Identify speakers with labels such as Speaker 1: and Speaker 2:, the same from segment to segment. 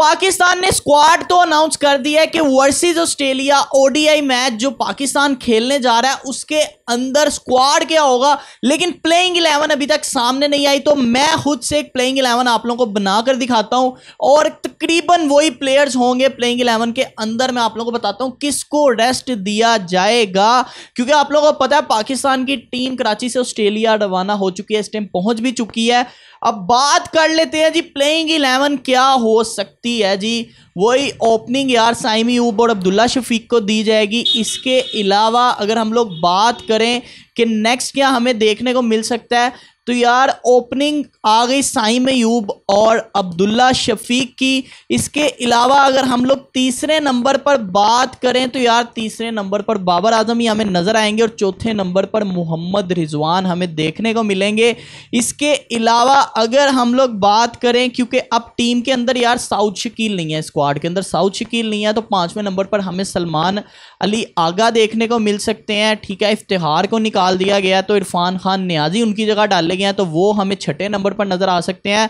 Speaker 1: पाकिस्तान ने स्क्वाड तो अनाउंस कर दिया है कि वर्सेस ऑस्ट्रेलिया ओडीआई मैच जो पाकिस्तान खेलने जा रहा है उसके अंदर स्क्वाड क्या होगा लेकिन प्लेइंग इलेवन अभी तक सामने नहीं आई तो मैं खुद से एक प्लेइंग इलेवन आप लोगों को बनाकर दिखाता हूं और तकरीबन वही प्लेयर्स होंगे प्लेइंग इलेवन के अंदर मैं आप लोगों को बताता हूँ किसको रेस्ट दिया जाएगा क्योंकि आप लोगों को पता है पाकिस्तान की टीम कराची से ऑस्ट्रेलिया रवाना हो चुकी है इस टाइम पहुंच भी चुकी है अब बात कर लेते हैं जी प्लेइंग इलेवन क्या हो सकता सकती है जी वही ओपनिंग यार साइमी ऊब और अब्दुल्ला शफीक को दी जाएगी इसके अलावा अगर हम लोग बात करें कि नेक्स्ट क्या हमें देखने को मिल सकता है तो यार ओपनिंग आ गई साई मयूब और अब्दुल्ला शफीक की इसके अलावा अगर हम लोग तीसरे नंबर पर बात करें तो यार तीसरे नंबर पर बाबर आजम ही हमें नज़र आएंगे और चौथे नंबर पर मोहम्मद रिजवान हमें देखने को मिलेंगे इसके अलावा अगर हम लोग बात करें क्योंकि अब टीम के अंदर यार साउथ शकील नहीं है स्क्वाड के अंदर साउथ शकील नहीं है तो पाँचवें नंबर पर हमें सलमान अली आगा देखने को मिल सकते हैं ठीक है इफ्तार को निकाल दिया गया तो इरफान खान न्याजी उनकी जगह डाले चले गए हैं तो वो हमें छठे नंबर पर नज़र आ सकते हैं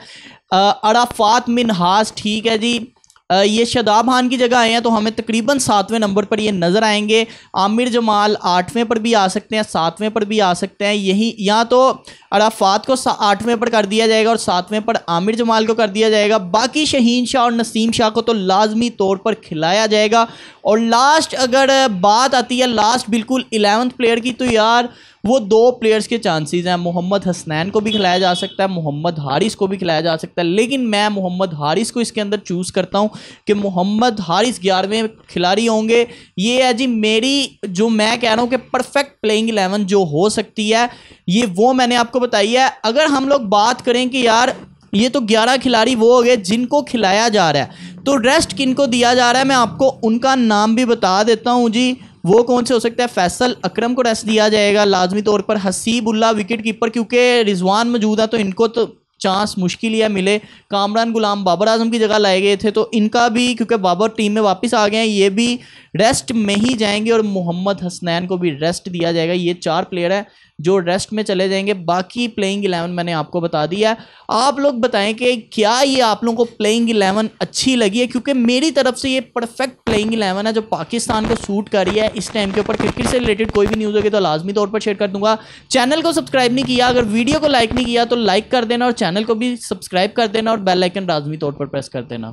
Speaker 1: अराफात मिनहास ठीक है जी ये शदाब खान की जगह आए हैं तो हमें तकरीबन सातवें नंबर पर ये नज़र आएंगे आमिर जमाल आठवें पर भी आ सकते हैं सातवें पर भी आ सकते हैं यही यहाँ तो अराफात को आठवें पर कर दिया जाएगा और सातवें पर आमिर जमाल को कर दिया जाएगा बाकी शहीन शाह और नसीम शाह को तो लाजमी तौर पर खिलाया जाएगा और लास्ट अगर बात आती है लास्ट बिल्कुल इलेवंथ प्लेयर की तो यार वो दो प्लेयर्स के चांसेस हैं मोहम्मद हसनैन को भी खिलाया जा सकता है मोहम्मद हारिस को भी खिलाया जा सकता है लेकिन मैं मोहम्मद हारिस को इसके अंदर चूज़ करता हूँ कि मोहम्मद हारिस ग्यारहवें खिलाड़ी होंगे ये है जी मेरी जो मैं कह रहा हूँ कि परफेक्ट प्लेइंग एलेवन जो हो सकती है ये वो मैंने आपको बताई है अगर हम लोग बात करें कि यार ये तो 11 खिलाड़ी वो हो गए जिनको खिलाया जा रहा है तो रेस्ट किनको दिया जा रहा है मैं आपको उनका नाम भी बता देता हूँ जी वो कौन से हो सकता है फैसल अक्रम को रेस्ट दिया जाएगा लाजमी तौर पर हसीबुल्ला विकेट कीपर क्योंकि रिजवान मौजूद है तो इनको तो चांस मुश्किल या मिले कामरान गुलाम बाबर आजम की जगह लाए गए थे तो इनका भी क्योंकि बाबर टीम में वापस आ गए हैं ये भी रेस्ट में ही जाएंगे और मोहम्मद हसनैन को भी रेस्ट दिया जाएगा ये चार प्लेयर हैं जो रेस्ट में चले जाएंगे बाकी प्लेइंग इलेवन मैंने आपको बता दिया है आप लोग बताएं कि क्या ये आप लोगों को प्लेइंग इलेवन अच्छी लगी है क्योंकि मेरी तरफ से ये परफेक्ट प्लेइंग इलेवन है जो पाकिस्तान को सूट कर रही है इस टाइम के ऊपर क्रिकेट से रिलेटेड कोई भी न्यूज़ होगी तो लाजमी तौर पर शेयर कर दूंगा चैनल को सब्सक्राइब नहीं किया अगर वीडियो को लाइक नहीं किया तो लाइक कर देना और चैनल को भी सब्सक्राइब कर देना और बेलाइकन लाजमी तौर पर प्रेस कर देना